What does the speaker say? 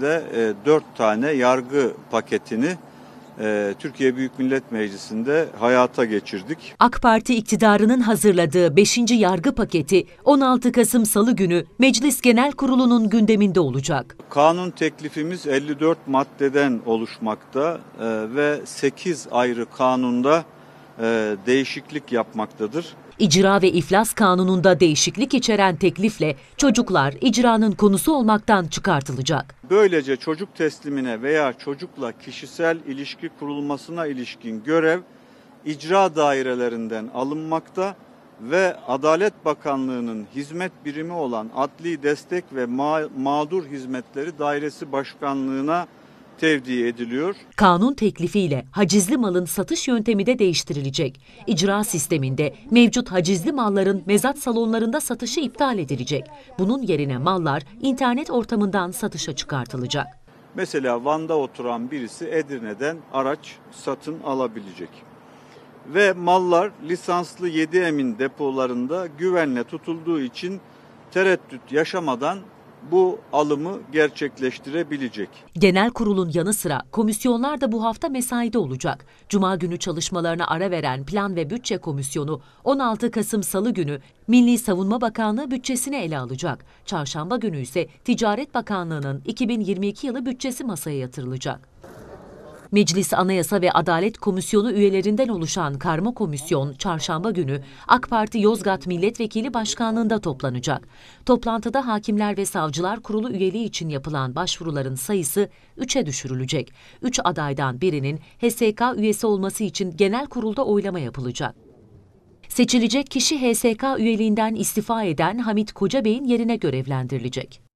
de e, dört tane yargı paketini e, Türkiye Büyük Millet Meclisi'nde hayata geçirdik. AK Parti iktidarının hazırladığı 5. yargı paketi 16 Kasım Salı günü Meclis Genel Kurulu'nun gündeminde olacak. Kanun teklifimiz 54 maddeden oluşmakta e, ve 8 ayrı kanunda e, değişiklik yapmaktadır. İcra ve iflas kanununda değişiklik içeren teklifle çocuklar icranın konusu olmaktan çıkartılacak. Böylece çocuk teslimine veya çocukla kişisel ilişki kurulmasına ilişkin görev icra dairelerinden alınmakta ve Adalet Bakanlığı'nın hizmet birimi olan Adli Destek ve Mağdur Hizmetleri Dairesi Başkanlığı'na tevdi ediliyor. Kanun teklifiyle hacizli malın satış yöntemi de değiştirilecek. İcra sisteminde mevcut hacizli malların mezat salonlarında satışı iptal edilecek. Bunun yerine mallar internet ortamından satışa çıkartılacak. Mesela Van'da oturan birisi Edirne'den araç satın alabilecek. Ve mallar lisanslı 7 emin depolarında güvenle tutulduğu için tereddüt yaşamadan bu alımı gerçekleştirebilecek. Genel kurulun yanı sıra komisyonlar da bu hafta mesaide olacak. Cuma günü çalışmalarına ara veren Plan ve Bütçe Komisyonu 16 Kasım Salı günü Milli Savunma Bakanlığı bütçesini ele alacak. Çarşamba günü ise Ticaret Bakanlığı'nın 2022 yılı bütçesi masaya yatırılacak. Meclis Anayasa ve Adalet Komisyonu üyelerinden oluşan karma komisyon çarşamba günü AK Parti Yozgat Milletvekili Başkanlığında toplanacak. Toplantıda Hakimler ve Savcılar Kurulu üyeliği için yapılan başvuruların sayısı 3'e düşürülecek. 3 adaydan birinin HSK üyesi olması için genel kurulda oylama yapılacak. Seçilecek kişi HSK üyeliğinden istifa eden Hamit Kocabey'in yerine görevlendirilecek.